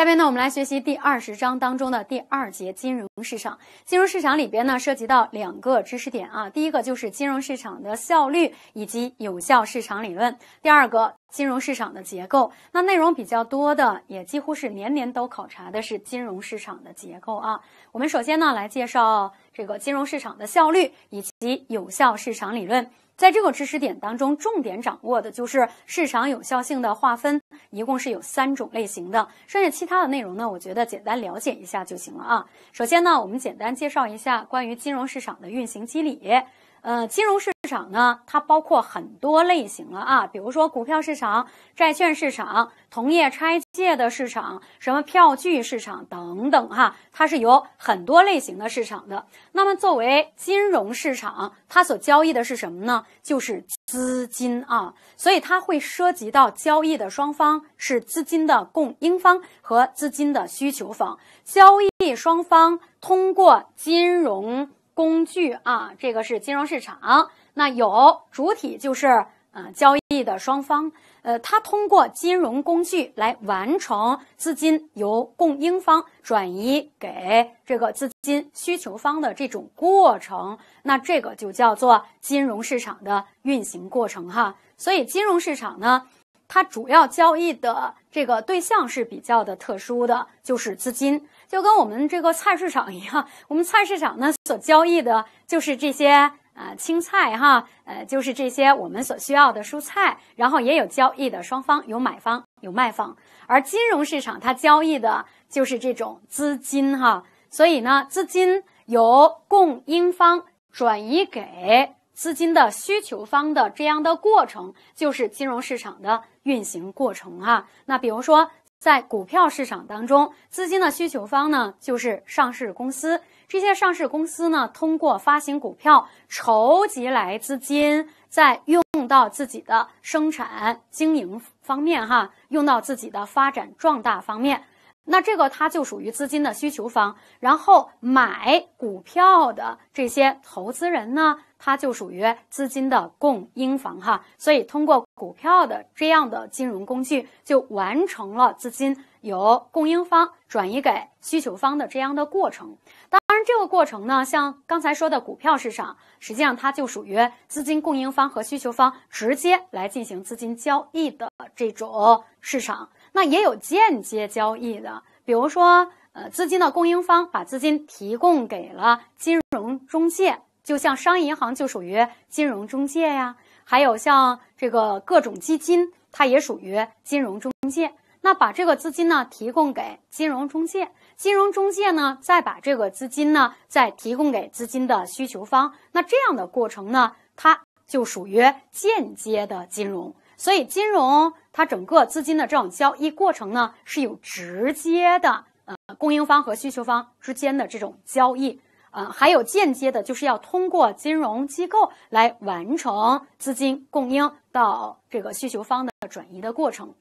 下面呢，我们来学习第二十章当中的第二节金融市场。金融市场里边呢，涉及到两个知识点啊，第一个就是金融市场的效率以及有效市场理论；第二个，金融市场的结构。那内容比较多的，也几乎是年年都考察的是金融市场的结构啊。我们首先呢，来介绍这个金融市场的效率以及有效市场理论。在这个知识点当中，重点掌握的就是市场有效性的划分，一共是有三种类型的。剩下其他的内容呢，我觉得简单了解一下就行了啊。首先呢，我们简单介绍一下关于金融市场的运行机理。呃，金融市场呢，它包括很多类型了啊，比如说股票市场、债券市场、同业拆借的市场、什么票据市场等等哈，它是有很多类型的市场的。那么作为金融市场，它所交易的是什么呢？就是资金啊，所以它会涉及到交易的双方是资金的供应方和资金的需求方，交易双方通过金融。工具啊，这个是金融市场。那有主体，就是啊交易的双方。呃，它通过金融工具来完成资金由供应方转移给这个资金需求方的这种过程。那这个就叫做金融市场的运行过程哈。所以，金融市场呢？它主要交易的这个对象是比较的特殊的，就是资金，就跟我们这个菜市场一样，我们菜市场呢所交易的就是这些啊青菜哈，呃就是这些我们所需要的蔬菜，然后也有交易的双方，有买方有卖方，而金融市场它交易的就是这种资金哈，所以呢资金由供应方转移给。资金的需求方的这样的过程，就是金融市场的运行过程啊。那比如说，在股票市场当中，资金的需求方呢，就是上市公司。这些上市公司呢，通过发行股票筹集来资金，在用到自己的生产经营方面哈，用到自己的发展壮大方面。那这个它就属于资金的需求方，然后买股票的这些投资人呢，它就属于资金的供应方哈。所以通过股票的这样的金融工具，就完成了资金由供应方转移给需求方的这样的过程。当然，这个过程呢，像刚才说的股票市场，实际上它就属于资金供应方和需求方直接来进行资金交易的这种市场。那也有间接交易的，比如说，呃，资金的供应方把资金提供给了金融中介，就像商业银行就属于金融中介呀，还有像这个各种基金，它也属于金融中介。那把这个资金呢提供给金融中介，金融中介呢再把这个资金呢再提供给资金的需求方，那这样的过程呢，它就属于间接的金融。所以金融。它整个资金的这种交易过程呢，是有直接的呃供应方和需求方之间的这种交易，呃，还有间接的，就是要通过金融机构来完成资金供应到这个需求方的转移的过程。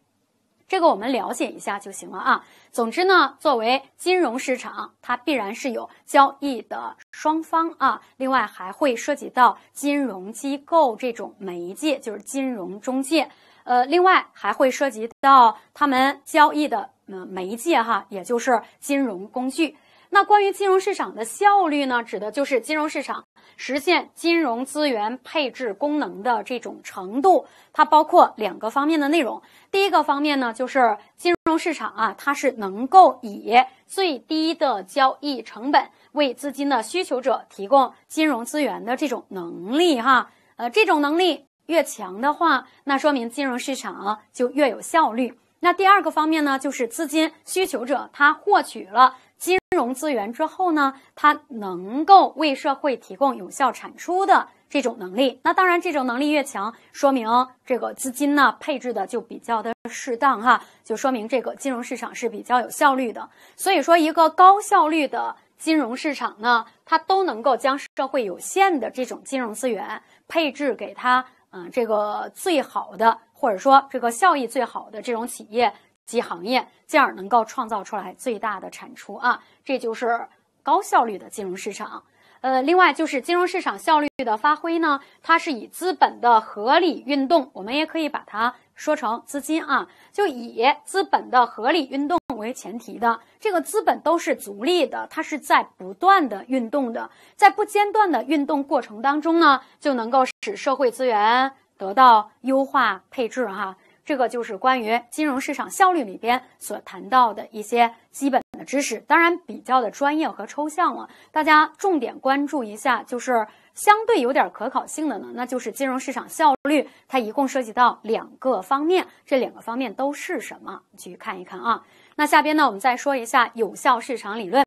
这个我们了解一下就行了啊。总之呢，作为金融市场，它必然是有交易的双方啊，另外还会涉及到金融机构这种媒介，就是金融中介。呃，另外还会涉及到他们交易的嗯媒介哈，也就是金融工具。那关于金融市场的效率呢，指的就是金融市场实现金融资源配置功能的这种程度。它包括两个方面的内容。第一个方面呢，就是金融市场啊，它是能够以最低的交易成本为资金的需求者提供金融资源的这种能力哈。呃，这种能力。越强的话，那说明金融市场就越有效率。那第二个方面呢，就是资金需求者他获取了金融资源之后呢，他能够为社会提供有效产出的这种能力。那当然，这种能力越强，说明这个资金呢配置的就比较的适当哈，就说明这个金融市场是比较有效率的。所以说，一个高效率的金融市场呢，它都能够将社会有限的这种金融资源配置给它嗯，这个最好的，或者说这个效益最好的这种企业及行业，进而能够创造出来最大的产出啊，这就是高效率的金融市场。呃，另外就是金融市场效率的发挥呢，它是以资本的合理运动，我们也可以把它。说成资金啊，就以资本的合理运动为前提的，这个资本都是逐利的，它是在不断的运动的，在不间断的运动过程当中呢，就能够使社会资源得到优化配置哈。这个就是关于金融市场效率里边所谈到的一些基本的知识，当然比较的专业和抽象了，大家重点关注一下就是。相对有点可考性的呢，那就是金融市场效率，它一共涉及到两个方面，这两个方面都是什么？去看一看啊。那下边呢，我们再说一下有效市场理论。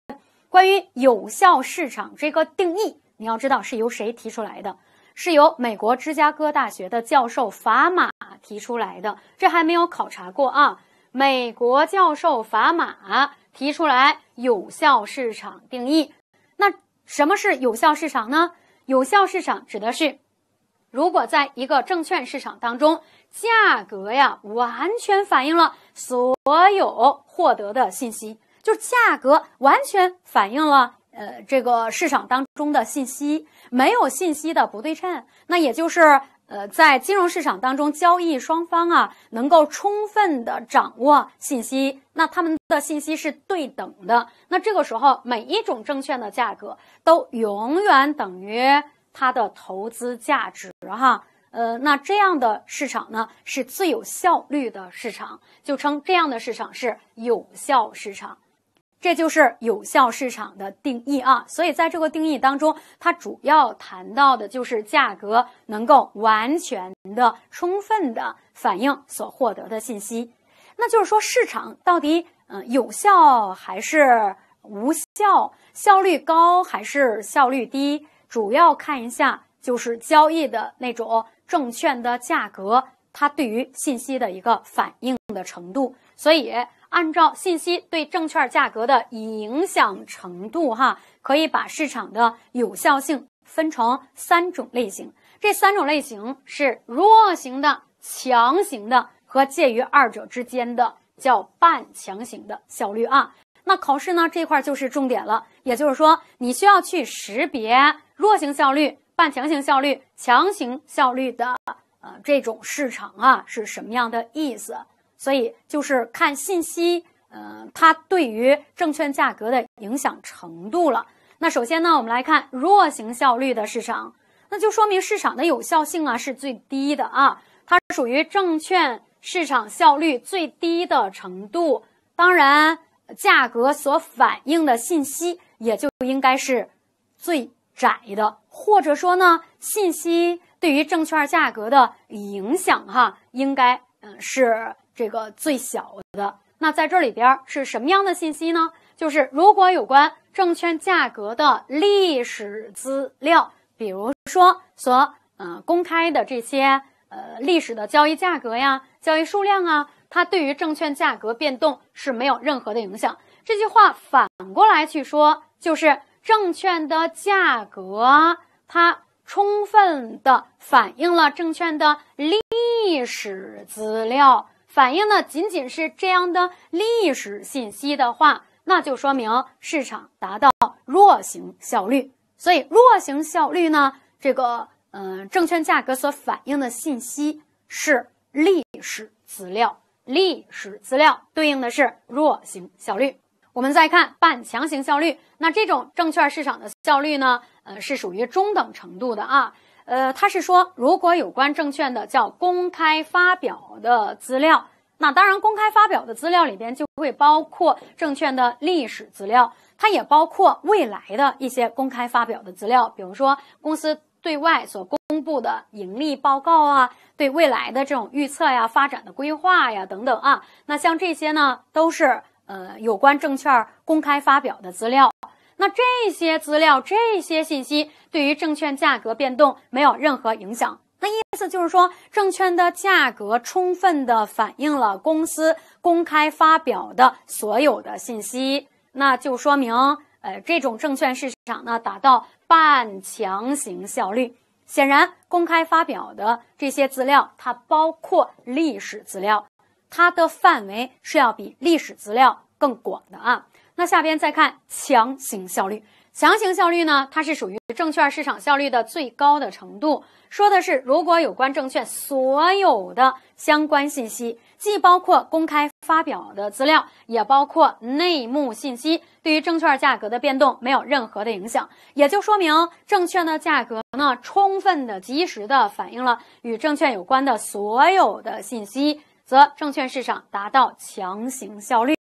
关于有效市场这个定义，你要知道是由谁提出来的？是由美国芝加哥大学的教授法玛提出来的。这还没有考察过啊。美国教授法玛提出来有效市场定义。那什么是有效市场呢？有效市场指的是，如果在一个证券市场当中，价格呀完全反映了所有获得的信息，就价格完全反映了呃这个市场当中的信息，没有信息的不对称，那也就是。呃，在金融市场当中，交易双方啊能够充分的掌握信息，那他们的信息是对等的。那这个时候，每一种证券的价格都永远等于它的投资价值，哈。呃，那这样的市场呢，是最有效率的市场，就称这样的市场是有效市场。这就是有效市场的定义啊，所以在这个定义当中，它主要谈到的就是价格能够完全的、充分的反映所获得的信息。那就是说，市场到底嗯有效还是无效，效率高还是效率低，主要看一下就是交易的那种证券的价格，它对于信息的一个反应的程度。所以。按照信息对证券价格的影响程度，哈，可以把市场的有效性分成三种类型。这三种类型是弱型的、强型的和介于二者之间的，叫半强型的效率啊。那考试呢这块就是重点了，也就是说你需要去识别弱型效率、半强型效率、强型效率的呃这种市场啊是什么样的意思。所以就是看信息，呃，它对于证券价格的影响程度了。那首先呢，我们来看弱型效率的市场，那就说明市场的有效性啊是最低的啊，它属于证券市场效率最低的程度。当然，价格所反映的信息也就应该是最窄的，或者说呢，信息对于证券价格的影响哈，应该嗯是。这个最小的，那在这里边是什么样的信息呢？就是如果有关证券价格的历史资料，比如说所呃公开的这些呃历史的交易价格呀、交易数量啊，它对于证券价格变动是没有任何的影响。这句话反过来去说，就是证券的价格它充分的反映了证券的历史资料。反映的仅仅是这样的历史信息的话，那就说明市场达到弱型效率。所以弱型效率呢，这个嗯，证券价格所反映的信息是历史资料，历史资料对应的是弱型效率。我们再看半强行效率，那这种证券市场的效率呢，呃，是属于中等程度的啊。呃，他是说，如果有关证券的叫公开发表的资料，那当然公开发表的资料里边就会包括证券的历史资料，它也包括未来的一些公开发表的资料，比如说公司对外所公布的盈利报告啊，对未来的这种预测呀、发展的规划呀等等啊，那像这些呢，都是呃有关证券公开发表的资料。那这些资料、这些信息对于证券价格变动没有任何影响。那意思就是说，证券的价格充分的反映了公司公开发表的所有的信息，那就说明，呃，这种证券市场呢达到半强行效率。显然，公开发表的这些资料，它包括历史资料，它的范围是要比历史资料更广的啊。那下边再看强行效率。强行效率呢，它是属于证券市场效率的最高的程度。说的是，如果有关证券所有的相关信息，既包括公开发表的资料，也包括内幕信息，对于证券价格的变动没有任何的影响，也就说明证券的价格呢，充分的、及时的反映了与证券有关的所有的信息，则证券市场达到强行效率。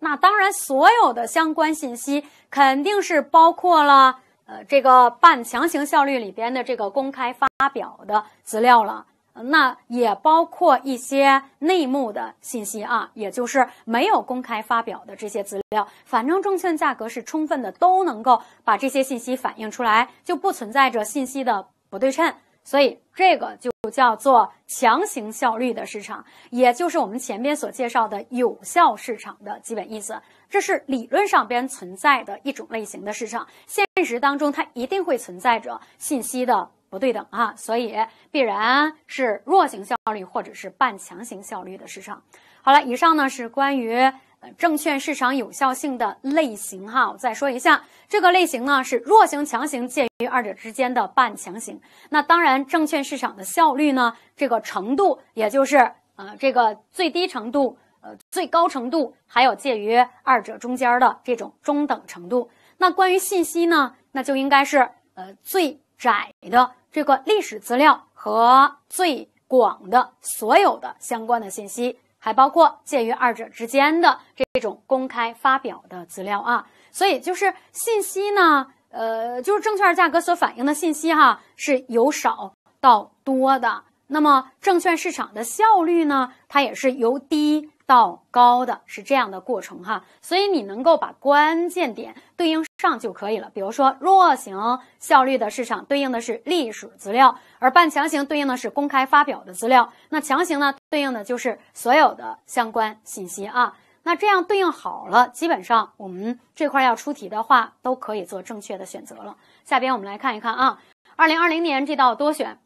那当然，所有的相关信息肯定是包括了，呃，这个半强行效率里边的这个公开发表的资料了，那也包括一些内幕的信息啊，也就是没有公开发表的这些资料。反正证券价格是充分的，都能够把这些信息反映出来，就不存在着信息的不对称。所以这个就叫做强行效率的市场，也就是我们前边所介绍的有效市场的基本意思。这是理论上边存在的一种类型的市场，现实当中它一定会存在着信息的不对等啊，所以必然是弱型效率或者是半强行效率的市场。好了，以上呢是关于。呃，证券市场有效性的类型哈，我再说一下，这个类型呢是弱型、强型，介于二者之间的半强型。那当然，证券市场的效率呢，这个程度，也就是呃，这个最低程度、呃最高程度，还有介于二者中间的这种中等程度。那关于信息呢，那就应该是呃最窄的这个历史资料和最广的所有的相关的信息。还包括介于二者之间的这种公开发表的资料啊，所以就是信息呢，呃，就是证券价格所反映的信息哈，是由少到多的。那么证券市场的效率呢，它也是由低。到高的是这样的过程哈，所以你能够把关键点对应上就可以了。比如说弱型效率的市场对应的是历史资料，而半强行对应的是公开发表的资料，那强行呢对应的就是所有的相关信息啊。那这样对应好了，基本上我们这块要出题的话都可以做正确的选择了。下边我们来看一看啊，二零二零年这道多选。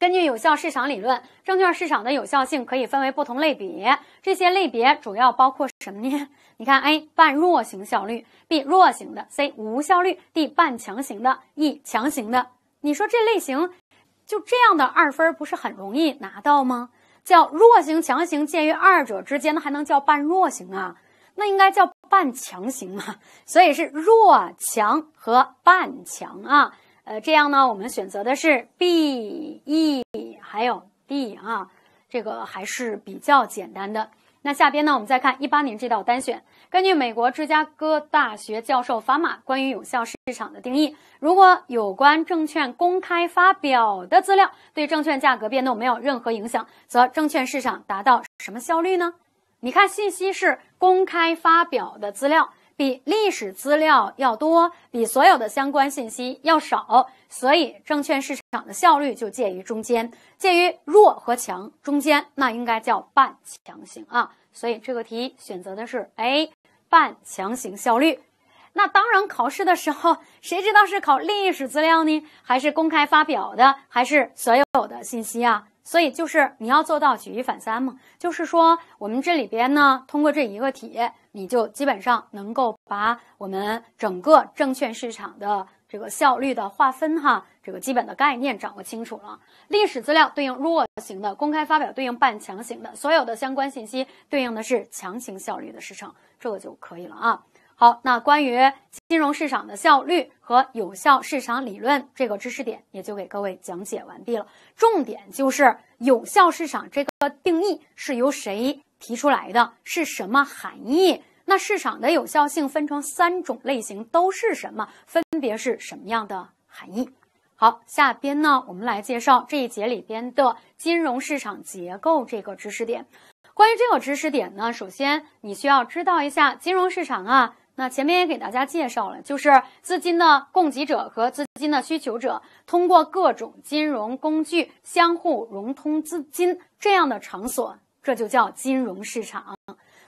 根据有效市场理论，证券市场的有效性可以分为不同类别。这些类别主要包括什么呢？你看，A 半弱型效率，B 弱型的，C 无效率，D 半强型的，E 强型的。你说这类型就这样的二分不是很容易拿到吗？叫弱型、强型，介于二者之间那还能叫半弱型啊？那应该叫半强型啊。所以是弱强和半强啊。呃，这样呢，我们选择的是 B、E 还有 D 啊，这个还是比较简单的。那下边呢，我们再看一八年这道单选。根据美国芝加哥大学教授法玛关于有效市场的定义，如果有关证券公开发表的资料对证券价格变动没有任何影响，则证券市场达到什么效率呢？你看，信息是公开发表的资料。比历史资料要多，比所有的相关信息要少，所以证券市场的效率就介于中间，介于弱和强中间，那应该叫半强行啊。所以这个题选择的是 A，半强行效率。那当然，考试的时候谁知道是考历史资料呢？还是公开发表的？还是所有的信息啊？所以就是你要做到举一反三嘛，就是说我们这里边呢，通过这一个题，你就基本上能够把我们整个证券市场的这个效率的划分哈，这个基本的概念掌握清楚了。历史资料对应弱型的，公开发表对应半强型的，所有的相关信息对应的是强行效率的市场，这个就可以了啊。好，那关于金融市场的效率和有效市场理论这个知识点，也就给各位讲解完毕了。重点就是有效市场这个定义是由谁提出来的，是什么含义？那市场的有效性分成三种类型，都是什么？分别是什么样的含义？好，下边呢，我们来介绍这一节里边的金融市场结构这个知识点。关于这个知识点呢，首先你需要知道一下金融市场啊。那前面也给大家介绍了，就是资金的供给者和资金的需求者通过各种金融工具相互融通资金这样的场所，这就叫金融市场。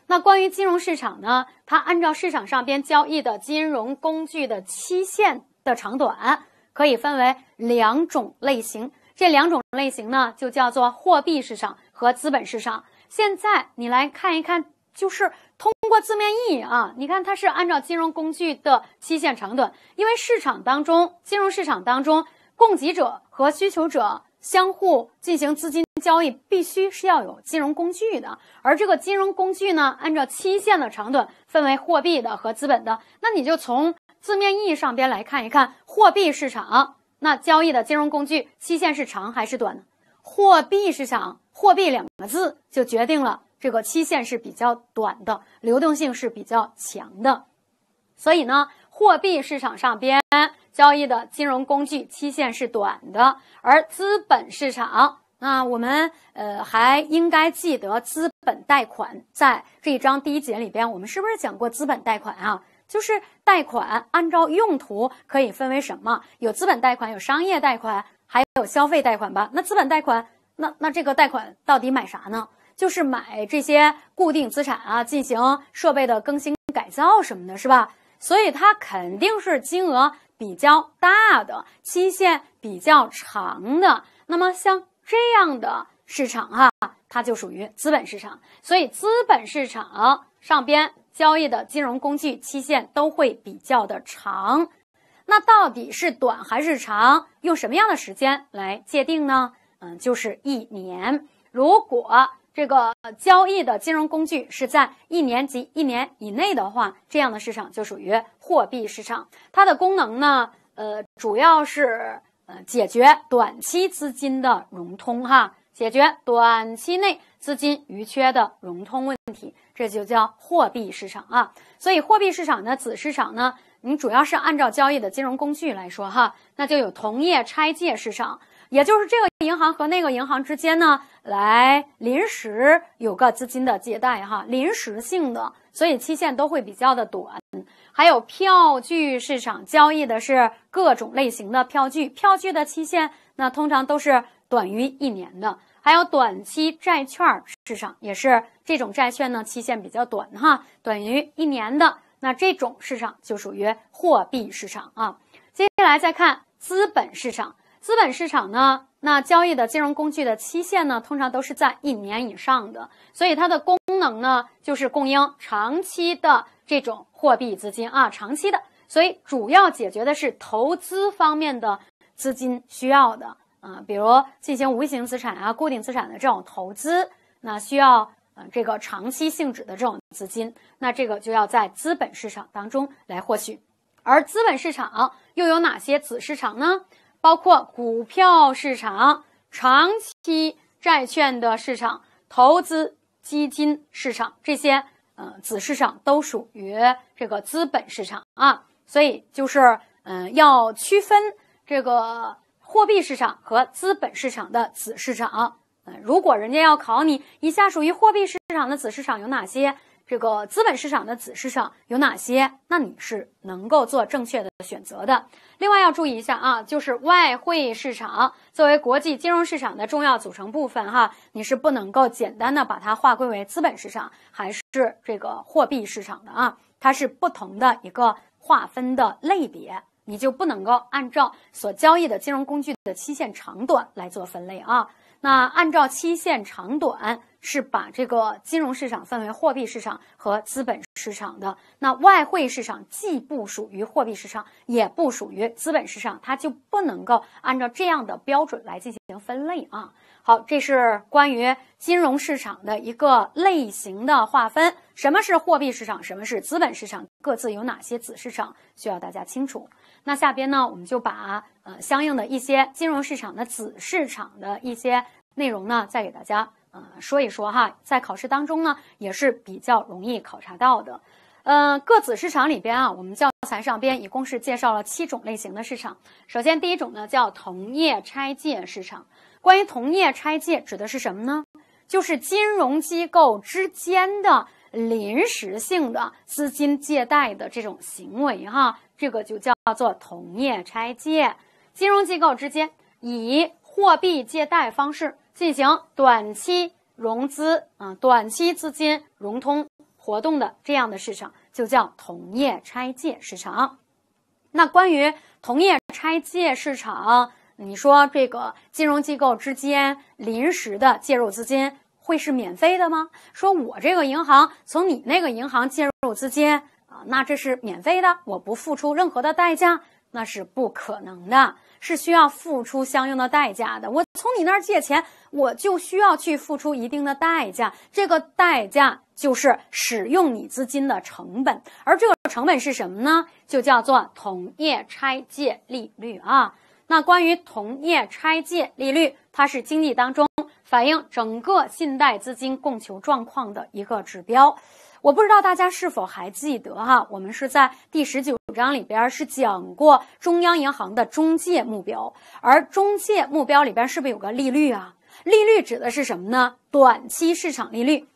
那关于金融市场呢，它按照市场上边交易的金融工具的期限的长短，可以分为两种类型。这两种类型呢，就叫做货币市场和资本市场。现在你来看一看，就是通。过字面意义啊，你看它是按照金融工具的期限长短，因为市场当中，金融市场当中，供给者和需求者相互进行资金交易，必须是要有金融工具的。而这个金融工具呢，按照期限的长短，分为货币的和资本的。那你就从字面意义上边来看一看，货币市场那交易的金融工具期限是长还是短呢？货币市场，货币两个字就决定了。这个期限是比较短的，流动性是比较强的，所以呢，货币市场上边交易的金融工具期限是短的，而资本市场啊，我们呃还应该记得资本贷款，在这一章第一节里边，我们是不是讲过资本贷款啊？就是贷款按照用途可以分为什么？有资本贷款，有商业贷款，还有消费贷款吧？那资本贷款，那那这个贷款到底买啥呢？就是买这些固定资产啊，进行设备的更新改造什么的，是吧？所以它肯定是金额比较大的，期限比较长的。那么像这样的市场哈，它就属于资本市场。所以资本市场上边交易的金融工具期限都会比较的长。那到底是短还是长？用什么样的时间来界定呢？嗯，就是一年。如果这个交易的金融工具是在一年及一年以内的话，这样的市场就属于货币市场。它的功能呢，呃，主要是呃解决短期资金的融通哈，解决短期内资金余缺的融通问题，这就叫货币市场啊。所以，货币市场的子市场呢，你主要是按照交易的金融工具来说哈，那就有同业拆借市场。也就是这个银行和那个银行之间呢，来临时有个资金的借贷哈，临时性的，所以期限都会比较的短。还有票据市场交易的是各种类型的票据，票据的期限那通常都是短于一年的。还有短期债券市场也是这种债券呢，期限比较短哈，短于一年的。那这种市场就属于货币市场啊。接下来再看资本市场。资本市场呢？那交易的金融工具的期限呢，通常都是在一年以上的，所以它的功能呢，就是供应长期的这种货币资金啊，长期的，所以主要解决的是投资方面的资金需要的啊，比如进行无形资产啊、固定资产的这种投资，那需要嗯这个长期性质的这种资金，那这个就要在资本市场当中来获取，而资本市场又有哪些子市场呢？包括股票市场、长期债券的市场、投资基金市场这些，呃，子市场都属于这个资本市场啊。所以就是，嗯，要区分这个货币市场和资本市场的子市场。呃，如果人家要考你，以下属于货币市场的子市场有哪些？这个资本市场的子市场有哪些？那你是能够做正确的选择的。另外要注意一下啊，就是外汇市场作为国际金融市场的重要组成部分哈，你是不能够简单的把它划归为资本市场还是这个货币市场的啊，它是不同的一个划分的类别，你就不能够按照所交易的金融工具的期限长短来做分类啊。那按照期限长短，是把这个金融市场分为货币市场和资本市场的。那外汇市场既不属于货币市场，也不属于资本市场，它就不能够按照这样的标准来进行分类啊。好，这是关于金融市场的一个类型的划分。什么是货币市场？什么是资本市场？各自有哪些子市场？需要大家清楚。那下边呢，我们就把呃相应的一些金融市场的子市场的一些内容呢，再给大家呃说一说哈。在考试当中呢，也是比较容易考察到的。呃，各子市场里边啊，我们教材上边一共是介绍了七种类型的市场。首先，第一种呢叫同业拆借市场。关于同业拆借指的是什么呢？就是金融机构之间的临时性的资金借贷的这种行为哈。这个就叫做同业拆借，金融机构之间以货币借贷方式进行短期融资啊，短期资金融通活动的这样的市场就叫同业拆借市场。那关于同业拆借市场，你说这个金融机构之间临时的介入资金会是免费的吗？说我这个银行从你那个银行介入资金。那这是免费的，我不付出任何的代价，那是不可能的，是需要付出相应的代价的。我从你那儿借钱，我就需要去付出一定的代价，这个代价就是使用你资金的成本，而这个成本是什么呢？就叫做同业拆借利率啊。那关于同业拆借利率，它是经济当中反映整个信贷资金供求状况的一个指标。我不知道大家是否还记得哈，我们是在第十九章里边是讲过中央银行的中介目标，而中介目标里边是不是有个利率啊？利率指的是什么呢？短期市场利率，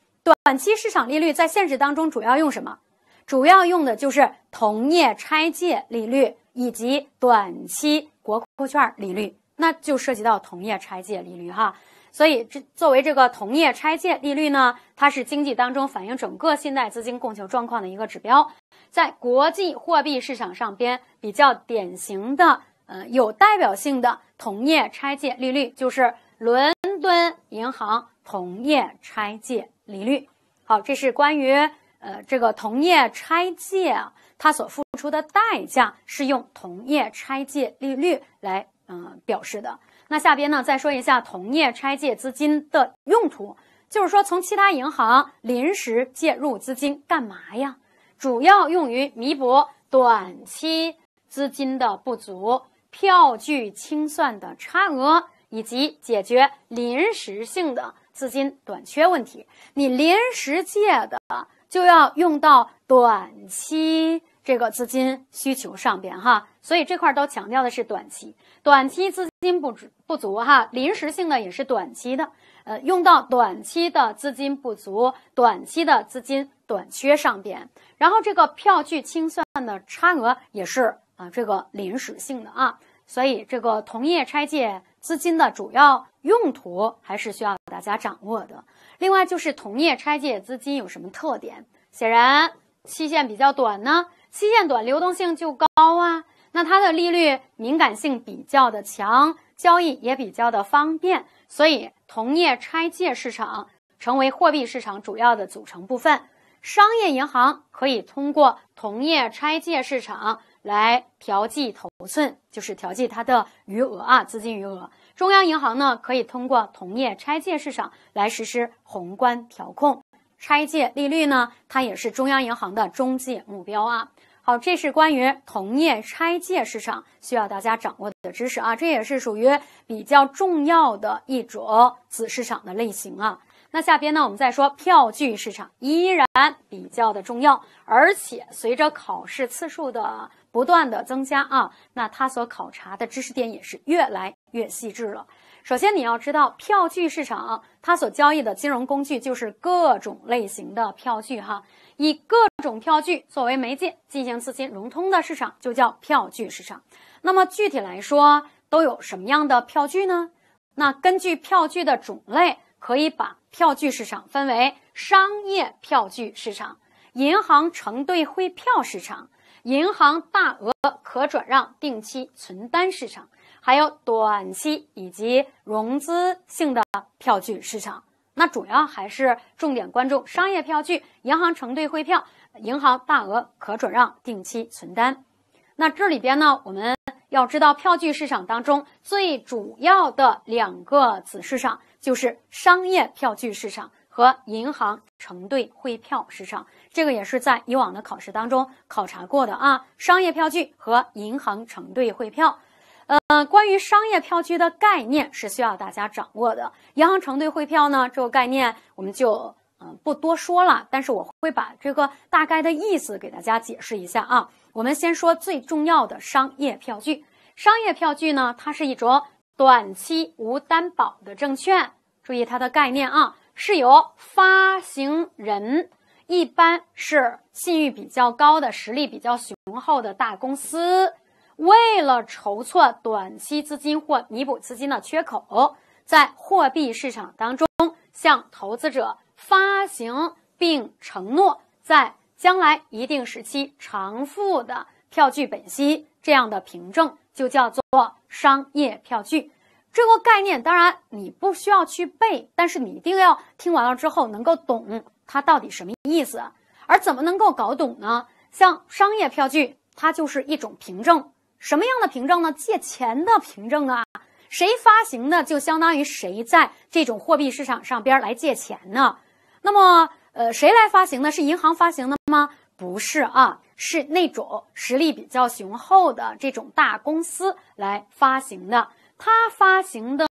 短期市场利率在现实当中主要用什么？主要用的就是同业拆借利率以及短期国库券利率，那就涉及到同业拆借利率哈。所以，这作为这个同业拆借利率呢，它是经济当中反映整个信贷资金供求状况的一个指标。在国际货币市场上边，比较典型的、呃有代表性的同业拆借利率就是伦敦银行同业拆借利率。好，这是关于呃这个同业拆借它所付出的代价是用同业拆借利率来嗯表示的。那下边呢，再说一下同业拆借资金的用途，就是说从其他银行临时借入资金干嘛呀？主要用于弥补短期资金的不足、票据清算的差额以及解决临时性的资金短缺问题。你临时借的就要用到短期。这个资金需求上边哈，所以这块都强调的是短期，短期资金不足不足哈，临时性的也是短期的，呃，用到短期的资金不足、短期的资金短缺上边，然后这个票据清算的差额也是啊，这个临时性的啊，所以这个同业拆借资金的主要用途还是需要大家掌握的。另外就是同业拆借资金有什么特点？显然期限比较短呢。期限短，流动性就高啊，那它的利率敏感性比较的强，交易也比较的方便，所以同业拆借市场成为货币市场主要的组成部分。商业银行可以通过同业拆借市场来调剂头寸，就是调剂它的余额啊，资金余额。中央银行呢可以通过同业拆借市场来实施宏观调控，拆借利率呢，它也是中央银行的中介目标啊。好，这是关于同业拆借市场需要大家掌握的知识啊，这也是属于比较重要的一种子市场的类型啊。那下边呢，我们再说票据市场，依然比较的重要，而且随着考试次数的不断的增加啊，那它所考察的知识点也是越来越细致了。首先你要知道，票据市场它所交易的金融工具就是各种类型的票据哈。以各种票据作为媒介进行资金融通的市场就叫票据市场。那么具体来说都有什么样的票据呢？那根据票据的种类，可以把票据市场分为商业票据市场、银行承兑汇票市场、银行大额可转让定期存单市场，还有短期以及融资性的票据市场。那主要还是重点关注商业票据、银行承兑汇票、银行大额可转让定期存单。那这里边呢，我们要知道票据市场当中最主要的两个子市场就是商业票据市场和银行承兑汇票市场。这个也是在以往的考试当中考察过的啊，商业票据和银行承兑汇票。呃，关于商业票据的概念是需要大家掌握的。银行承兑汇票呢，这个概念我们就嗯不多说了，但是我会把这个大概的意思给大家解释一下啊。我们先说最重要的商业票据。商业票据呢，它是一种短期无担保的证券。注意它的概念啊，是由发行人，一般是信誉比较高的、实力比较雄厚的大公司。为了筹措短期资金或弥补资金的缺口，在货币市场当中向投资者发行并承诺在将来一定时期偿付的票据本息这样的凭证，就叫做商业票据。这个概念当然你不需要去背，但是你一定要听完了之后能够懂它到底什么意思。而怎么能够搞懂呢？像商业票据，它就是一种凭证。什么样的凭证呢？借钱的凭证啊，谁发行的就相当于谁在这种货币市场上边来借钱呢？那么，呃，谁来发行呢？是银行发行的吗？不是啊，是那种实力比较雄厚的这种大公司来发行的。他发行的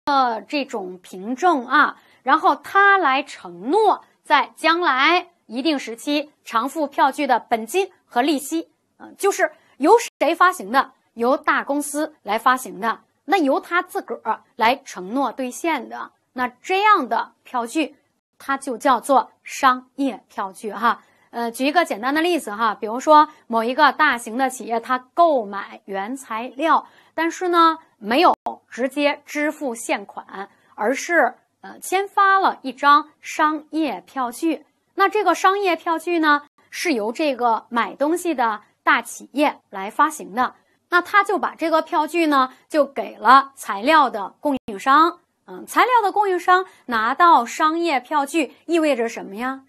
这种凭证啊，然后他来承诺在将来一定时期偿付票据的本金和利息。嗯，就是由谁发行的？由大公司来发行的，那由他自个儿来承诺兑现的，那这样的票据，它就叫做商业票据哈。呃，举一个简单的例子哈，比如说某一个大型的企业，它购买原材料，但是呢没有直接支付现款，而是呃签发了一张商业票据。那这个商业票据呢，是由这个买东西的大企业来发行的。那他就把这个票据呢，就给了材料的供应商。嗯，材料的供应商拿到商业票据意味着什么呀？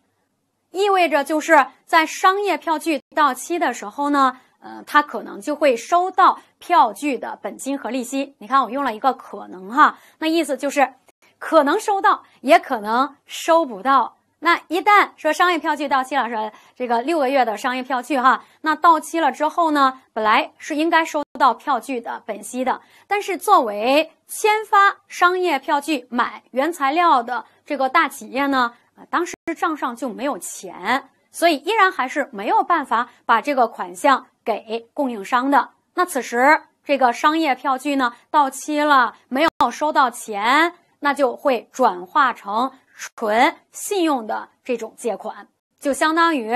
意味着就是在商业票据到期的时候呢，呃，他可能就会收到票据的本金和利息。你看，我用了一个可能哈，那意思就是可能收到，也可能收不到。那一旦说商业票据到期了，说这个六个月的商业票据哈，那到期了之后呢，本来是应该收到票据的本息的，但是作为签发商业票据买原材料的这个大企业呢，啊，当时账上就没有钱，所以依然还是没有办法把这个款项给供应商的。那此时这个商业票据呢到期了，没有收到钱，那就会转化成。纯信用的这种借款，就相当于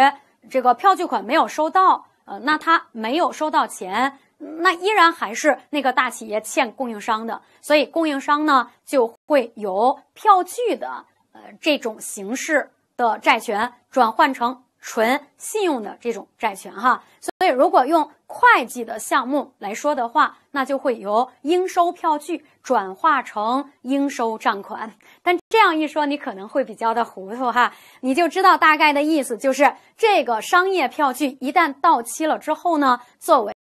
这个票据款没有收到，呃，那他没有收到钱，那依然还是那个大企业欠供应商的，所以供应商呢就会由票据的呃这种形式的债权转换成。纯信用的这种债权，哈，所以如果用会计的项目来说的话，那就会由应收票据转化成应收账款。但这样一说，你可能会比较的糊涂，哈，你就知道大概的意思，就是这个商业票据一旦到期了之后呢，作为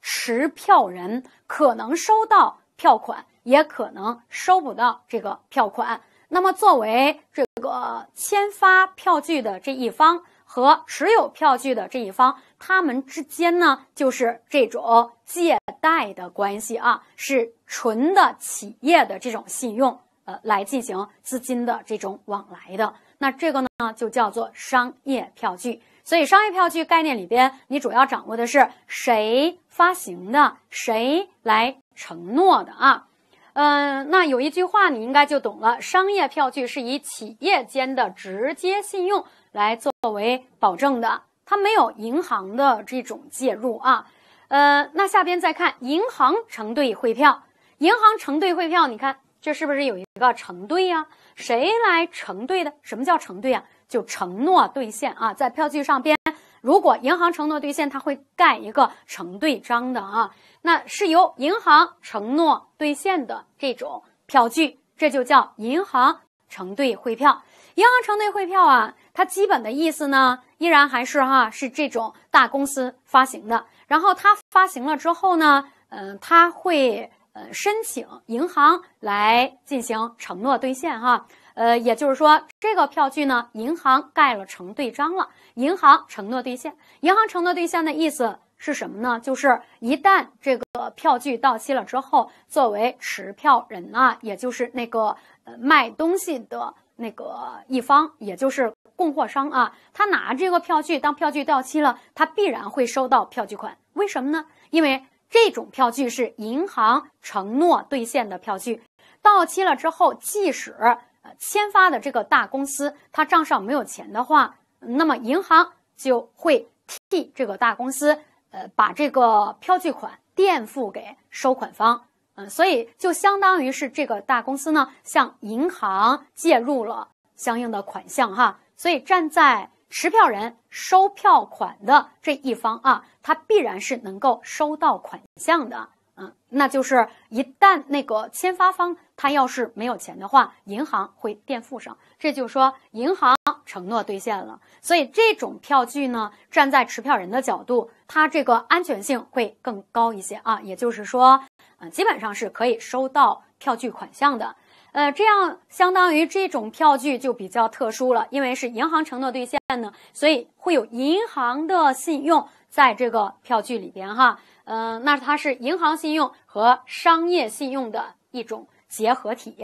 持票人可能收到票款，也可能收不到这个票款。那么作为这个签发票据的这一方。和持有票据的这一方，他们之间呢，就是这种借贷的关系啊，是纯的企业的这种信用，呃，来进行资金的这种往来的。那这个呢，就叫做商业票据。所以，商业票据概念里边，你主要掌握的是谁发行的，谁来承诺的啊？嗯，那有一句话你应该就懂了：商业票据是以企业间的直接信用。来作为保证的，它没有银行的这种介入啊。呃，那下边再看银行承兑汇票，银行承兑汇票，你看这是不是有一个承兑呀？谁来承兑的？什么叫承兑啊？就承诺兑现啊，在票据上边，如果银行承诺兑现，他会盖一个承兑章的啊。那是由银行承诺兑现的这种票据，这就叫银行承兑汇票。银行承兑汇票啊。它基本的意思呢，依然还是哈，是这种大公司发行的。然后它发行了之后呢，嗯，它会呃申请银行来进行承诺兑现哈，呃，也就是说这个票据呢，银行盖了承兑章了，银行承诺兑现。银行承诺兑现的意思是什么呢？就是一旦这个票据到期了之后，作为持票人啊，也就是那个呃卖东西的。那个一方，也就是供货商啊，他拿这个票据，当票据到期了，他必然会收到票据款。为什么呢？因为这种票据是银行承诺兑现的票据，到期了之后，即使呃签发的这个大公司他账上没有钱的话，那么银行就会替这个大公司，呃，把这个票据款垫付给收款方。嗯，所以就相当于是这个大公司呢，向银行借入了相应的款项哈。所以站在持票人收票款的这一方啊，他必然是能够收到款项的。嗯，那就是一旦那个签发方他要是没有钱的话，银行会垫付上。这就是说银行承诺兑现了。所以这种票据呢，站在持票人的角度，它这个安全性会更高一些啊。也就是说。基本上是可以收到票据款项的，呃，这样相当于这种票据就比较特殊了，因为是银行承诺兑现呢，所以会有银行的信用在这个票据里边哈，嗯，那它是银行信用和商业信用的一种结合体，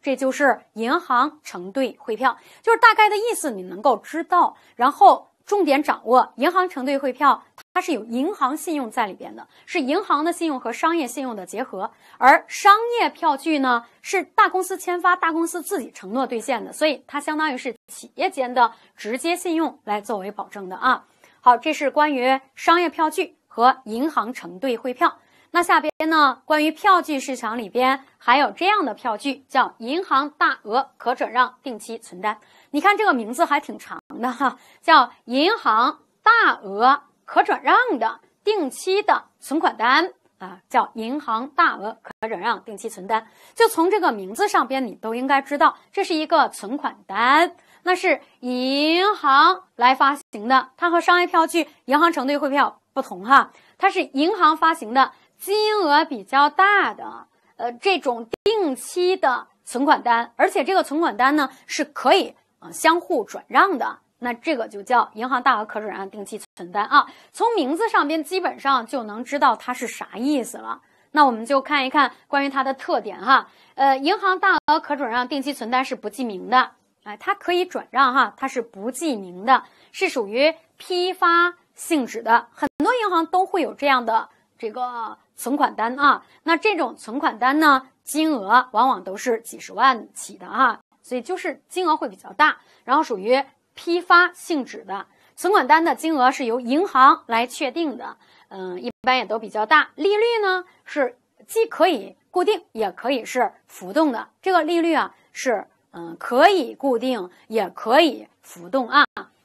这就是银行承兑汇票，就是大概的意思，你能够知道，然后。重点掌握银行承兑汇票，它是有银行信用在里边的，是银行的信用和商业信用的结合。而商业票据呢，是大公司签发，大公司自己承诺兑现的，所以它相当于是企业间的直接信用来作为保证的啊。好，这是关于商业票据和银行承兑汇票。那下边呢？关于票据市场里边还有这样的票据，叫银行大额可转让定期存单。你看这个名字还挺长的哈，叫银行大额可转让的定期的存款单啊，叫银行大额可转让定期存单。就从这个名字上边，你都应该知道这是一个存款单，那是银行来发行的，它和商业票据、银行承兑汇票不同哈，它是银行发行的。金额比较大的，呃，这种定期的存款单，而且这个存款单呢是可以啊相互转让的，那这个就叫银行大额可转让定期存单啊。从名字上边基本上就能知道它是啥意思了。那我们就看一看关于它的特点哈。呃，银行大额可转让定期存单是不记名的，哎，它可以转让哈，它是不记名的，是属于批发性质的。很多银行都会有这样的这个。存款单啊，那这种存款单呢，金额往往都是几十万起的啊，所以就是金额会比较大，然后属于批发性质的存款单的金额是由银行来确定的，嗯，一般也都比较大。利率呢是既可以固定，也可以是浮动的。这个利率啊是嗯可以固定，也可以浮动啊。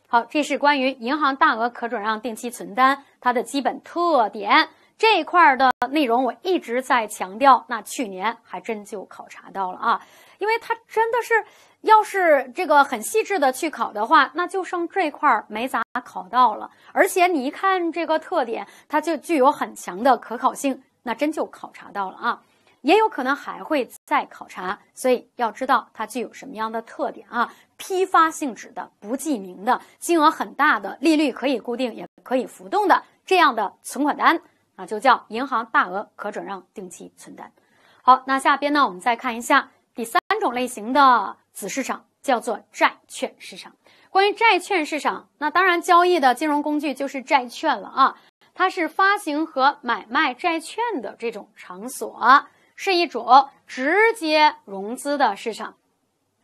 好，这是关于银行大额可转让定期存单它的基本特点。这一块的内容我一直在强调，那去年还真就考察到了啊，因为它真的是要是这个很细致的去考的话，那就剩这块没咋考到了。而且你一看这个特点，它就具有很强的可考性，那真就考察到了啊，也有可能还会再考察，所以要知道它具有什么样的特点啊，批发性质的、不记名的、金额很大的、利率可以固定也可以浮动的这样的存款单。啊，就叫银行大额可转让定期存单。好，那下边呢，我们再看一下第三种类型的子市场，叫做债券市场。关于债券市场，那当然交易的金融工具就是债券了啊。它是发行和买卖债券的这种场所，是一种直接融资的市场。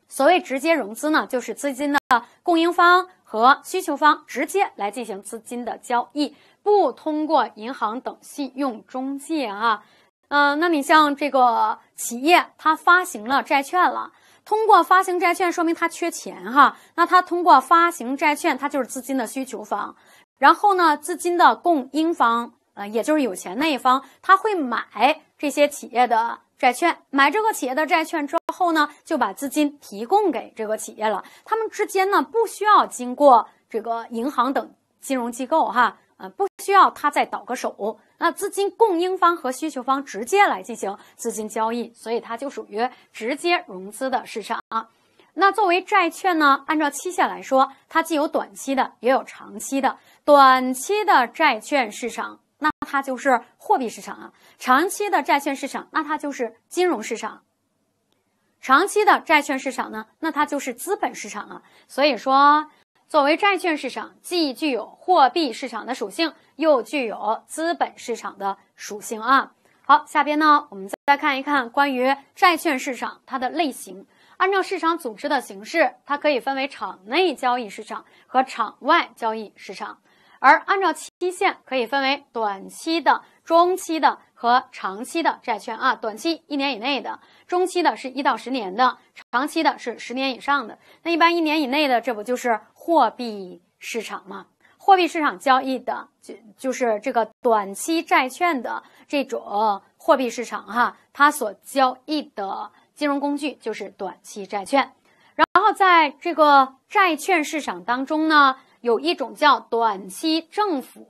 所谓直接融资呢，就是资金的供应方和需求方直接来进行资金的交易。不通过银行等信用中介啊。嗯，那你像这个企业，它发行了债券了，通过发行债券说明它缺钱哈，那它通过发行债券，它就是资金的需求方，然后呢，资金的供应方，呃，也就是有钱那一方，他会买这些企业的债券，买这个企业的债券之后呢，就把资金提供给这个企业了，他们之间呢不需要经过这个银行等金融机构哈。不需要它再倒个手，那资金供应方和需求方直接来进行资金交易，所以它就属于直接融资的市场啊。那作为债券呢？按照期限来说，它既有短期的，也有长期的。短期的债券市场，那它就是货币市场啊；长期的债券市场，那它就是金融市场。长期的债券市场呢，那它就是资本市场啊。所以说。作为债券市场，既具有货币市场的属性，又具有资本市场的属性啊。好，下边呢，我们再看一看关于债券市场它的类型。按照市场组织的形式，它可以分为场内交易市场和场外交易市场。而按照期限，可以分为短期的、中期的和长期的债券啊。短期一年以内的，中期的是一到十年的，长期的是十年以上的。那一般一年以内的，这不就是？货币市场嘛，货币市场交易的就就是这个短期债券的这种货币市场哈，它所交易的金融工具就是短期债券。然后在这个债券市场当中呢，有一种叫短期政府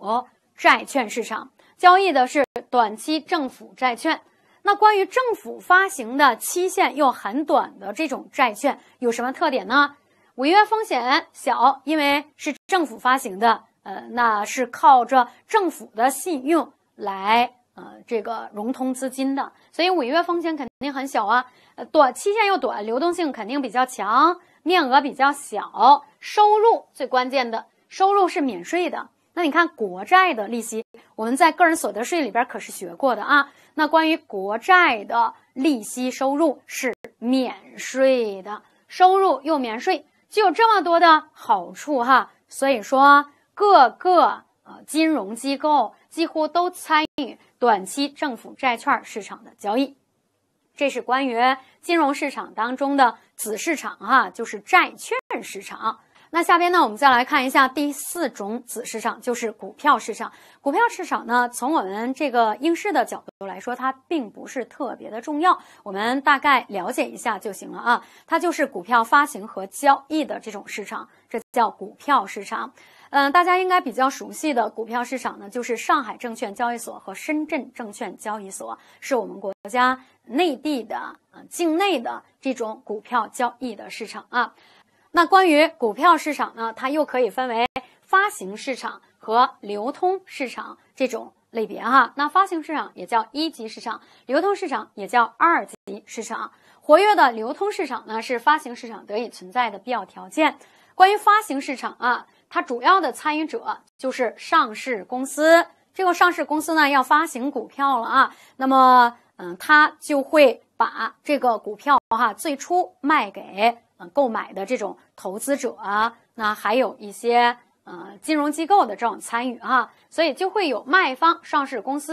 债券市场，交易的是短期政府债券。那关于政府发行的期限又很短的这种债券有什么特点呢？违约风险小，因为是政府发行的，呃，那是靠着政府的信用来，呃，这个融通资金的，所以违约风险肯定很小啊。呃，短期限又短，流动性肯定比较强，面额比较小，收入最关键的收入是免税的。那你看国债的利息，我们在个人所得税里边可是学过的啊。那关于国债的利息收入是免税的，收入又免税。就有这么多的好处哈，所以说各个啊金融机构几乎都参与短期政府债券市场的交易，这是关于金融市场当中的子市场哈，就是债券市场。那下边呢，我们再来看一下第四种子市场，就是股票市场。股票市场呢，从我们这个应试的角度来说，它并不是特别的重要，我们大概了解一下就行了啊。它就是股票发行和交易的这种市场，这叫股票市场。嗯，大家应该比较熟悉的股票市场呢，就是上海证券交易所和深圳证券交易所，是我们国家内地的、呃，境内的这种股票交易的市场啊。那关于股票市场呢？它又可以分为发行市场和流通市场这种类别哈。那发行市场也叫一级市场，流通市场也叫二级市场。活跃的流通市场呢，是发行市场得以存在的必要条件。关于发行市场啊，它主要的参与者就是上市公司。这个上市公司呢，要发行股票了啊。那么，嗯，它就会把这个股票哈，最初卖给。嗯，购买的这种投资者啊，那还有一些呃金融机构的这种参与啊，所以就会有卖方上市公司，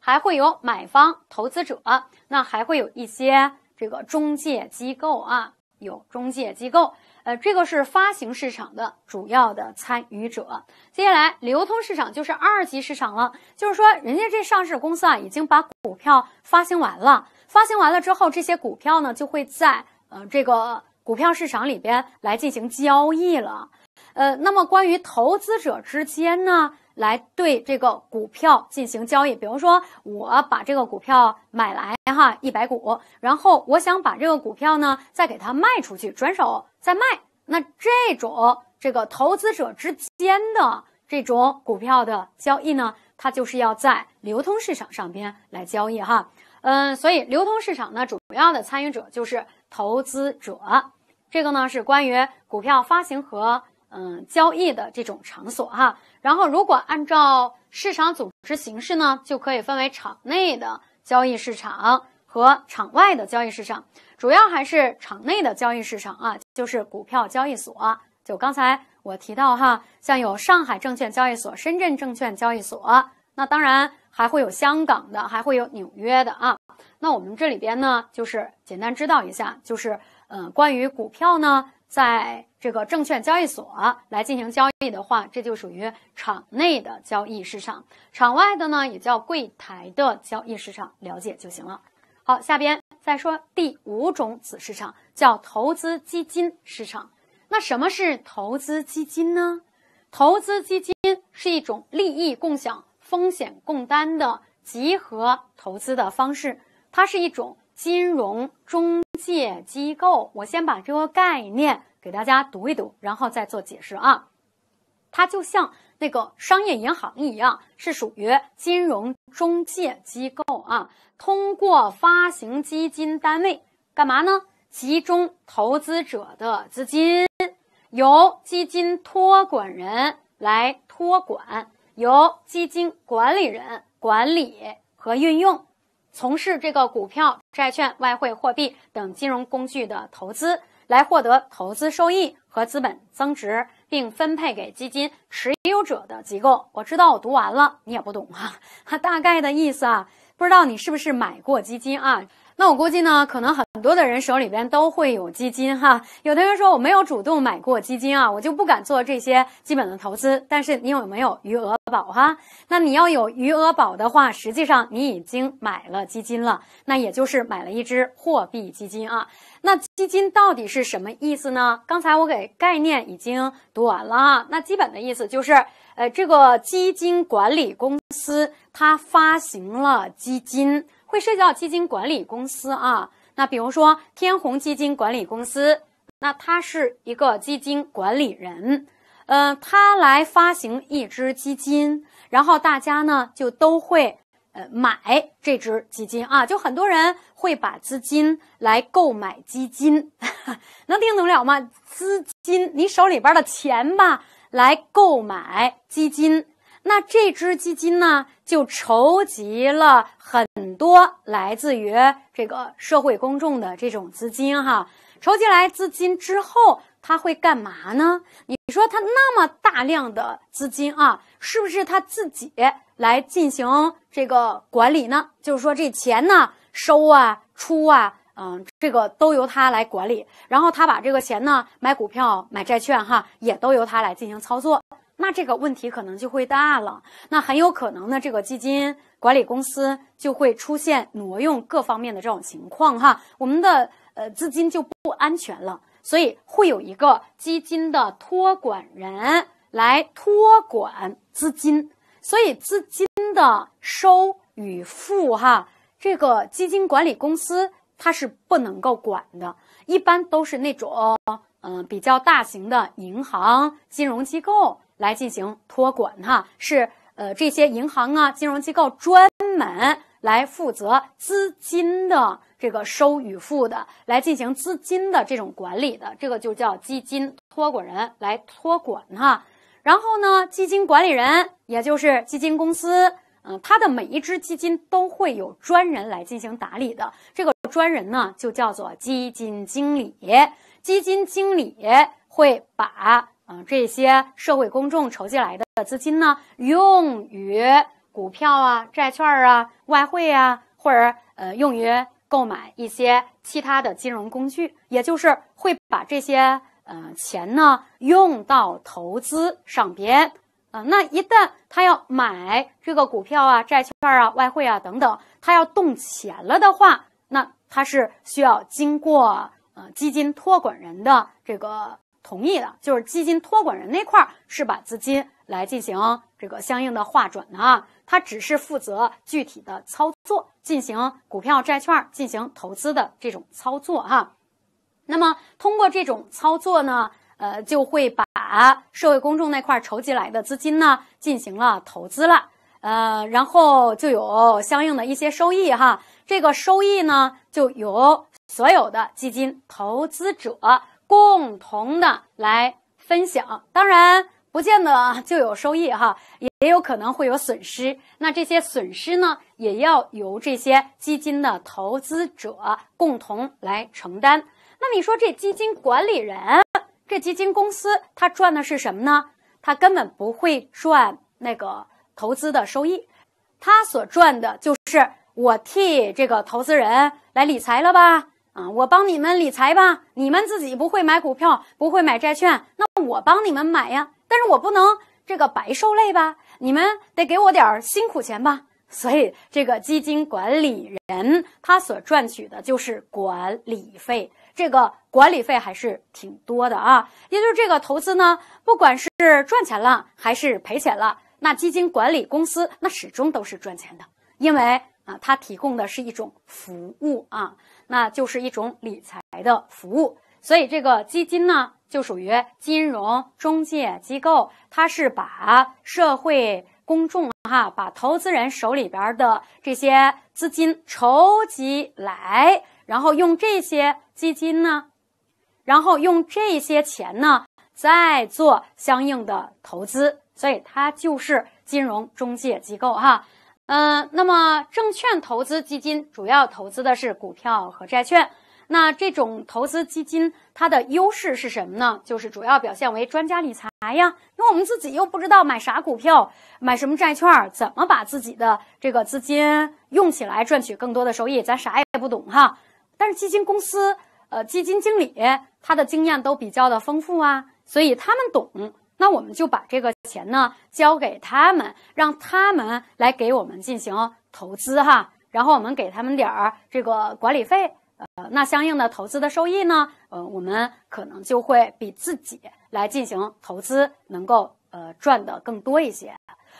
还会有买方投资者，那还会有一些这个中介机构啊，有中介机构，呃，这个是发行市场的主要的参与者。接下来，流通市场就是二级市场了，就是说人家这上市公司啊已经把股票发行完了，发行完了之后，这些股票呢就会在呃这个。股票市场里边来进行交易了，呃，那么关于投资者之间呢，来对这个股票进行交易，比如说我把这个股票买来哈，一百股，然后我想把这个股票呢再给它卖出去，转手再卖，那这种这个投资者之间的这种股票的交易呢，它就是要在流通市场上边来交易哈，嗯，所以流通市场呢，主要的参与者就是。投资者，这个呢是关于股票发行和嗯交易的这种场所哈。然后，如果按照市场组织形式呢，就可以分为场内的交易市场和场外的交易市场。主要还是场内的交易市场啊，就是股票交易所。就刚才我提到哈，像有上海证券交易所、深圳证券交易所，那当然还会有香港的，还会有纽约的啊。那我们这里边呢，就是简单知道一下，就是呃，关于股票呢，在这个证券交易所来进行交易的话，这就属于场内的交易市场；场外的呢，也叫柜台的交易市场，了解就行了。好，下边再说第五种子市场，叫投资基金市场。那什么是投资基金呢？投资基金是一种利益共享、风险共担的集合投资的方式。它是一种金融中介机构，我先把这个概念给大家读一读，然后再做解释啊。它就像那个商业银行一样，是属于金融中介机构啊。通过发行基金单位，干嘛呢？集中投资者的资金，由基金托管人来托管，由基金管理人管理和运用。从事这个股票、债券、外汇、货币等金融工具的投资，来获得投资收益和资本增值，并分配给基金持有者的机构。我知道我读完了，你也不懂哈，大概的意思啊，不知道你是不是买过基金啊？那我估计呢，可能很多的人手里边都会有基金哈。有的人说我没有主动买过基金啊，我就不敢做这些基本的投资。但是你有没有余额宝哈？那你要有余额宝的话，实际上你已经买了基金了，那也就是买了一只货币基金啊。那基金到底是什么意思呢？刚才我给概念已经读完了，那基本的意思就是，呃，这个基金管理公司它发行了基金。会涉及到基金管理公司啊，那比如说天弘基金管理公司，那它是一个基金管理人，呃，他来发行一支基金，然后大家呢就都会呃买这支基金啊，就很多人会把资金来购买基金，能听懂了吗？资金，你手里边的钱吧，来购买基金。那这支基金呢，就筹集了很多来自于这个社会公众的这种资金哈。筹集来资金之后，他会干嘛呢？你说他那么大量的资金啊，是不是他自己来进行这个管理呢？就是说这钱呢，收啊、出啊，嗯，这个都由他来管理。然后他把这个钱呢，买股票、买债券哈，也都由他来进行操作。那这个问题可能就会大了，那很有可能呢，这个基金管理公司就会出现挪用各方面的这种情况哈，我们的呃资金就不安全了，所以会有一个基金的托管人来托管资金，所以资金的收与付哈，这个基金管理公司它是不能够管的，一般都是那种嗯比较大型的银行金融机构。来进行托管哈，是呃这些银行啊金融机构专门来负责资金的这个收与付的，来进行资金的这种管理的，这个就叫基金托管人来托管哈。然后呢，基金管理人也就是基金公司，嗯，它的每一支基金都会有专人来进行打理的，这个专人呢就叫做基金经理。基金经理会把。嗯，这些社会公众筹集来的资金呢，用于股票啊、债券啊、外汇啊，或者呃，用于购买一些其他的金融工具，也就是会把这些呃钱呢用到投资上边啊。那一旦他要买这个股票啊、债券啊、外汇啊等等，他要动钱了的话，那他是需要经过呃基金托管人的这个。同意了，就是基金托管人那块儿是把资金来进行这个相应的划转的啊，他只是负责具体的操作，进行股票、债券进行投资的这种操作哈。那么通过这种操作呢，呃，就会把社会公众那块筹集来的资金呢进行了投资了，呃，然后就有相应的一些收益哈。这个收益呢，就由所有的基金投资者。共同的来分享，当然不见得就有收益哈，也有可能会有损失。那这些损失呢，也要由这些基金的投资者共同来承担。那你说这基金管理人，这基金公司，他赚的是什么呢？他根本不会赚那个投资的收益，他所赚的就是我替这个投资人来理财了吧？我帮你们理财吧，你们自己不会买股票，不会买债券，那我帮你们买呀。但是我不能这个白受累吧？你们得给我点辛苦钱吧。所以这个基金管理人他所赚取的就是管理费，这个管理费还是挺多的啊。也就是这个投资呢，不管是赚钱了还是赔钱了，那基金管理公司那始终都是赚钱的，因为。啊，它提供的是一种服务啊，那就是一种理财的服务。所以这个基金呢，就属于金融中介机构，它是把社会公众哈，把投资人手里边的这些资金筹集来，然后用这些基金呢，然后用这些钱呢，再做相应的投资。所以它就是金融中介机构哈。嗯，那么证券投资基金主要投资的是股票和债券。那这种投资基金它的优势是什么呢？就是主要表现为专家理财呀，因为我们自己又不知道买啥股票，买什么债券，怎么把自己的这个资金用起来赚取更多的收益，咱啥也不懂哈。但是基金公司，呃，基金经理他的经验都比较的丰富啊，所以他们懂。那我们就把这个钱呢交给他们，让他们来给我们进行投资哈，然后我们给他们点儿这个管理费，呃，那相应的投资的收益呢，呃，我们可能就会比自己来进行投资能够呃赚的更多一些。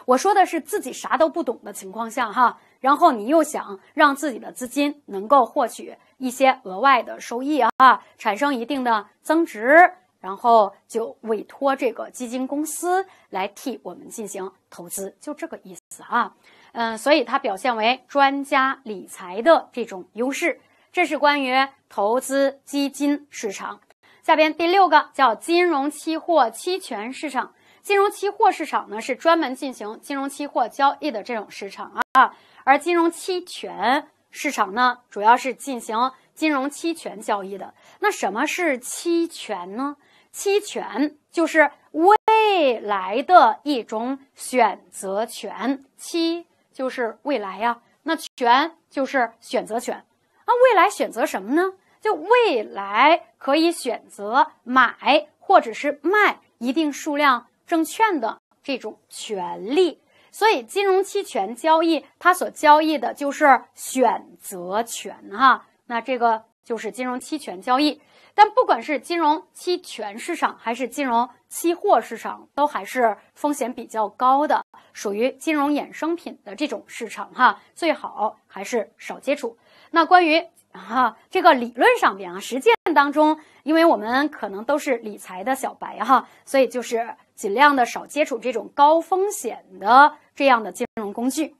我说的是自己啥都不懂的情况下哈，然后你又想让自己的资金能够获取一些额外的收益啊，产生一定的增值。然后就委托这个基金公司来替我们进行投资，就这个意思啊。嗯，所以它表现为专家理财的这种优势。这是关于投资基金市场。下边第六个叫金融期货期权市场。金融期货市场呢是专门进行金融期货交易的这种市场啊，而金融期权市场呢主要是进行金融期权交易的。那什么是期权呢？期权就是未来的一种选择权，期就是未来呀，那权就是选择权。那未来选择什么呢？就未来可以选择买或者是卖一定数量证券的这种权利。所以，金融期权交易它所交易的就是选择权哈。那这个就是金融期权交易。但不管是金融期权市场，还是金融期货市场，都还是风险比较高的，属于金融衍生品的这种市场哈，最好还是少接触。那关于哈这个理论上边啊，实践当中，因为我们可能都是理财的小白哈，所以就是尽量的少接触这种高风险的这样的金融工具。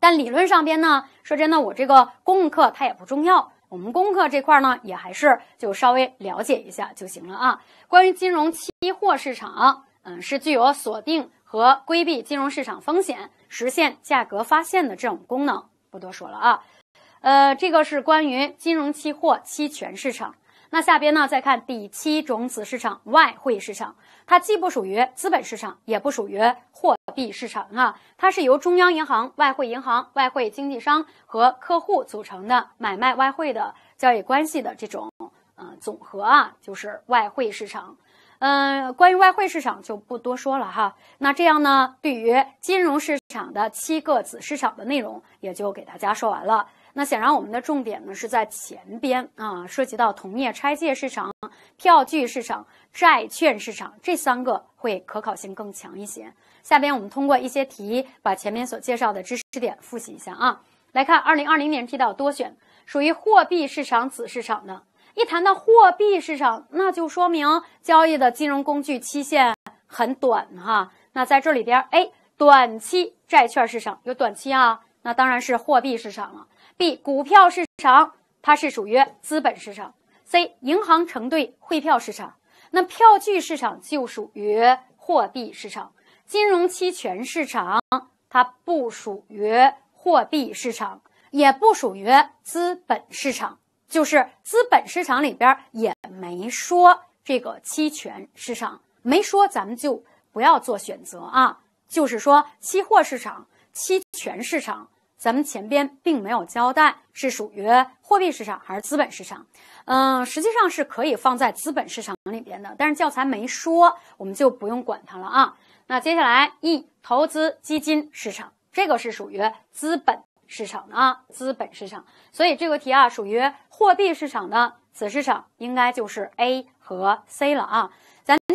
但理论上边呢，说真的，我这个公共课它也不重要。我们功课这块呢，也还是就稍微了解一下就行了啊。关于金融期货市场，嗯，是具有锁定和规避金融市场风险、实现价格发现的这种功能，不多说了啊。呃，这个是关于金融期货、期权市场。那下边呢，再看第七种子市场——外汇市场。它既不属于资本市场，也不属于货币市场，哈，它是由中央银行、外汇银行、外汇经纪商和客户组成的买卖外汇的交易关系的这种，嗯，总和啊，就是外汇市场。嗯，关于外汇市场就不多说了哈。那这样呢，对于金融市场的七个子市场的内容，也就给大家说完了。那显然，我们的重点呢是在前边啊，涉及到同业拆借市场、票据市场、债券市场这三个，会可考性更强一些。下边我们通过一些题把前面所介绍的知识点复习一下啊。来看二零二零年提到多选，属于货币市场子市场的。一谈到货币市场，那就说明交易的金融工具期限很短哈。那在这里边哎，短期债券市场有短期啊，那当然是货币市场了。B 股票市场，它是属于资本市场。C 银行承兑汇票市场，那票据市场就属于货币市场。金融期权市场，它不属于货币市场，也不属于资本市场。就是资本市场里边也没说这个期权市场，没说，咱们就不要做选择啊。就是说，期货市场、期权市场。咱们前边并没有交代是属于货币市场还是资本市场，嗯，实际上是可以放在资本市场里边的，但是教材没说，我们就不用管它了啊。那接下来，e 投资基金市场，这个是属于资本市场的啊，资本市场。所以这个题啊，属于货币市场的子市场，应该就是 a 和 c 了啊。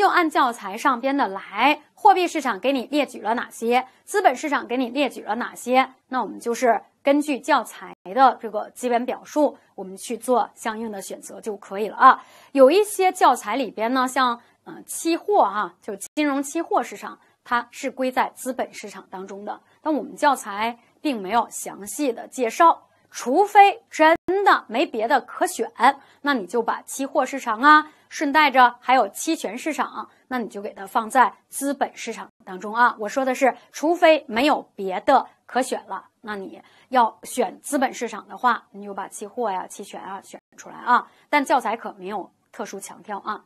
按教材上边的来，货币市场给你列举了哪些？资本市场给你列举了哪些？那我们就是根据教材的这个基本表述，我们去做相应的选择就可以了啊。有一些教材里边呢，像嗯期货哈，就金融期货市场，它是归在资本市场当中的。但我们教材并没有详细的介绍。除非真的没别的可选，那你就把期货市场啊，顺带着还有期权市场，那你就给它放在资本市场当中啊。我说的是，除非没有别的可选了，那你要选资本市场的话，你就把期货呀、期权啊选出来啊。但教材可没有特殊强调啊。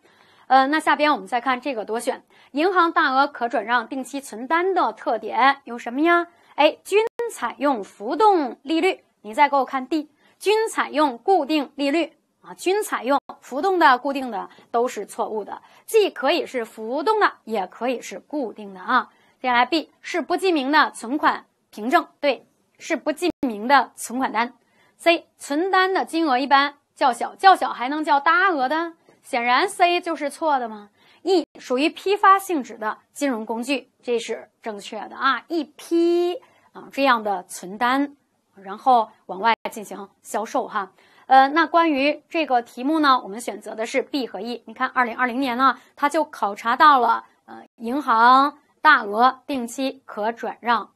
呃，那下边我们再看这个多选，银行大额可转让定期存单的特点有什么呀？哎，均采用浮动利率。你再给我看 D，均采用固定利率啊，均采用浮动的、固定的都是错误的，既可以是浮动的，也可以是固定的啊。接下来 B 是不记名的存款凭证，对，是不记名的存款单。C 存单的金额一般较小，较小还能叫大额的，显然 C 就是错的吗？E 属于批发性质的金融工具，这是正确的啊，一批啊这样的存单。然后往外进行销售，哈，呃，那关于这个题目呢，我们选择的是 B 和 E。你看，二零二零年呢，它就考察到了呃银行大额定期可转让。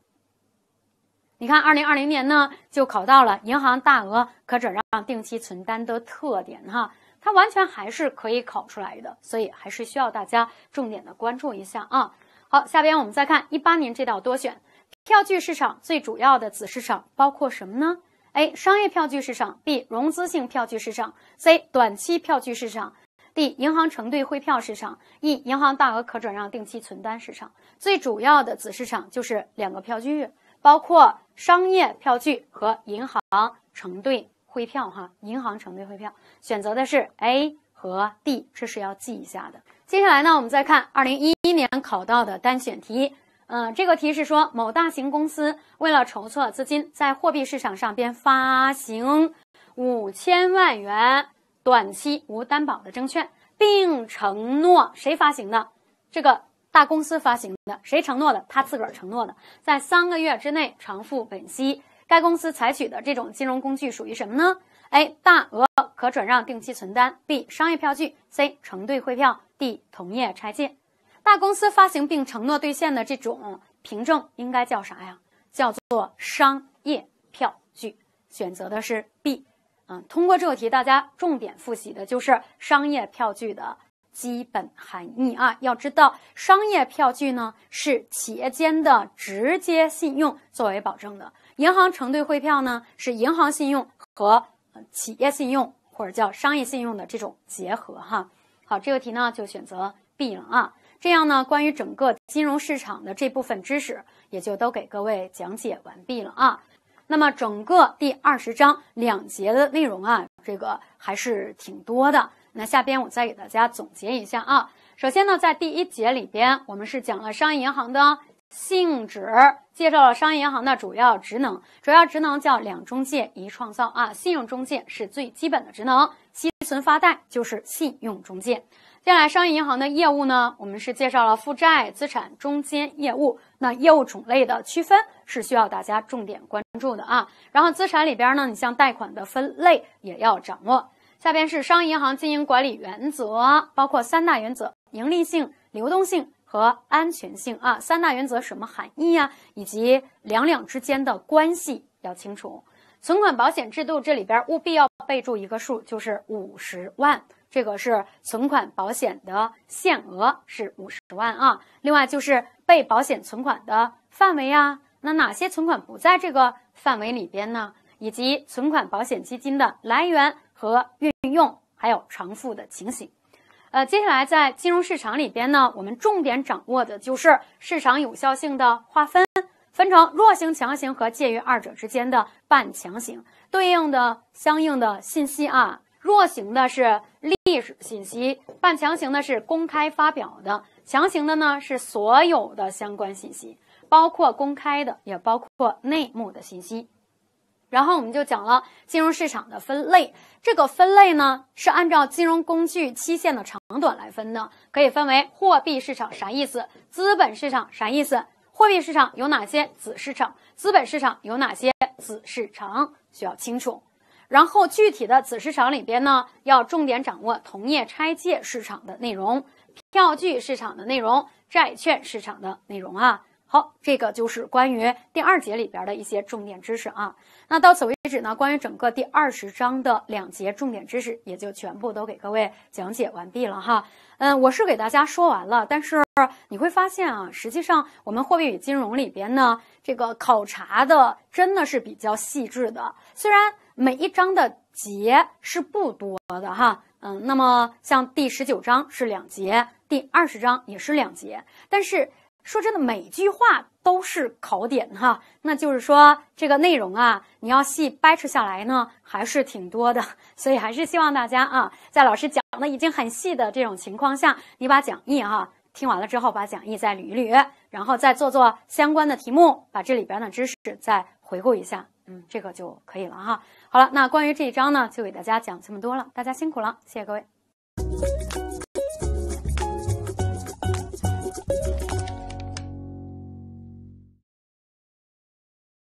你看，二零二零年呢，就考到了银行大额可转让定期存单的特点，哈，它完全还是可以考出来的，所以还是需要大家重点的关注一下啊。好，下边我们再看一八年这道多选。票据市场最主要的子市场包括什么呢？A. 商业票据市场；B. 融资性票据市场；C. 短期票据市场；D. 银行承兑汇票市场；E. 银行大额可转让定期存单市场。最主要的子市场就是两个票据，包括商业票据和银行承兑汇票。哈，银行承兑汇票选择的是 A 和 D，这是要记一下的。接下来呢，我们再看2011年考到的单选题。嗯，这个题是说，某大型公司为了筹措资金，在货币市场上边发行五千万元短期无担保的证券，并承诺谁发行的？这个大公司发行的，谁承诺的？他自个儿承诺的，在三个月之内偿付本息。该公司采取的这种金融工具属于什么呢？A. 大额可转让定期存单，B. 商业票据，C. 承兑汇票，D. 同业拆借。大公司发行并承诺兑现的这种凭证应该叫啥呀？叫做商业票据。选择的是 B。嗯，通过这个题，大家重点复习的就是商业票据的基本含义啊。要知道，商业票据呢是企业间的直接信用作为保证的。银行承兑汇票呢是银行信用和企业信用或者叫商业信用的这种结合。哈，好，这个题呢就选择 B 了啊。这样呢，关于整个金融市场的这部分知识也就都给各位讲解完毕了啊。那么，整个第二十章两节的内容啊，这个还是挺多的。那下边我再给大家总结一下啊。首先呢，在第一节里边，我们是讲了商业银行的性质，介绍了商业银行的主要职能。主要职能叫两中介一创造啊，信用中介是最基本的职能，积存发贷就是信用中介。接下来商业银行的业务呢，我们是介绍了负债、资产、中间业务。那业务种类的区分是需要大家重点关注的啊。然后资产里边呢，你像贷款的分类也要掌握。下边是商业银行经营管理原则，包括三大原则：盈利性、流动性和安全性啊。三大原则什么含义呀？以及两两之间的关系要清楚。存款保险制度这里边务必要备注一个数，就是五十万。这个是存款保险的限额是五十万啊，另外就是被保险存款的范围啊，那哪些存款不在这个范围里边呢？以及存款保险基金的来源和运用，还有偿付的情形。呃，接下来在金融市场里边呢，我们重点掌握的就是市场有效性的划分，分成弱型、强型和介于二者之间的半强型，对应的相应的信息啊，弱型的是利。历史信息半强行的，是公开发表的；强行的呢，是所有的相关信息，包括公开的，也包括内幕的信息。然后我们就讲了金融市场的分类，这个分类呢是按照金融工具期限的长短来分的，可以分为货币市场啥意思？资本市场啥意思？货币市场有哪些子市场？资本市场有哪些子市场？需要清楚。然后具体的子市场里边呢，要重点掌握同业拆借市场的内容、票据市场的内容、债券市场的内容啊。好，这个就是关于第二节里边的一些重点知识啊。那到此为止呢，关于整个第二十章的两节重点知识也就全部都给各位讲解完毕了哈。嗯，我是给大家说完了，但是你会发现啊，实际上我们货币与金融里边呢，这个考察的真的是比较细致的，虽然。每一章的节是不多的哈，嗯，那么像第十九章是两节，第二十章也是两节。但是说真的，每句话都是考点哈，那就是说这个内容啊，你要细掰扯下来呢，还是挺多的。所以还是希望大家啊，在老师讲的已经很细的这种情况下，你把讲义哈听完了之后，把讲义再捋一捋，然后再做做相关的题目，把这里边的知识再回顾一下。嗯，这个就可以了哈。好了，那关于这一章呢，就给大家讲这么多了。大家辛苦了，谢谢各位。